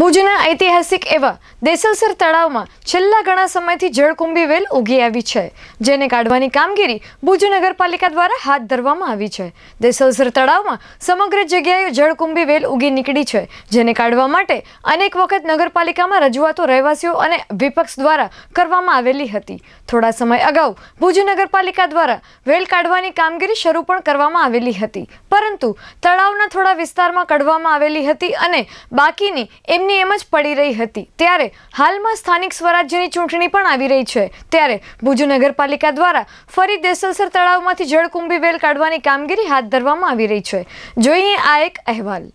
ભુજના ઐતિહાસિક એવા દેસલસર તળાવમાં છેલ્લા ઘણા સમયથી જળકુંભી વેલ ઉગી આવી છે જેને કાઢવાની કામગીરી ભુજ નગરપાલિકા દ્વારા હાથ ધરવામાં આવી છે દેસલસર તળાવમાં સમગ્ર જગ્યાએ જળકુંભી વેલ ઉગી નીકળી છે જેને કાઢવા માટે અનેક વખત નગરપાલિકામાં રજૂઆતો રહેવાસીઓ અને વિપક્ષ દ્વારા કરવામાં આવેલી હતી થોડા સમય અગાઉ ભુજ નગરપાલિકા દ્વારા વેલ કાઢવાની કામગીરી શરૂ પણ કરવામાં આવેલી હતી પરંતુ તળાવના થોડા વિસ્તારમાં કાઢવામાં આવેલી હતી અને બાકીની એમની એમ જ પડી રહી હતી ત્યારે હાલમાં સ્થાનિક સ્વરાજ્યની ચૂંટણી પણ આવી રહી છે ત્યારે ભુજ નગરપાલિકા દ્વારા ફરી દેસલસર તળાવમાંથી જળકુંભી વેલ કાઢવાની કામગીરી હાથ ધરવામાં આવી રહી છે જોઈએ આ એક અહેવાલ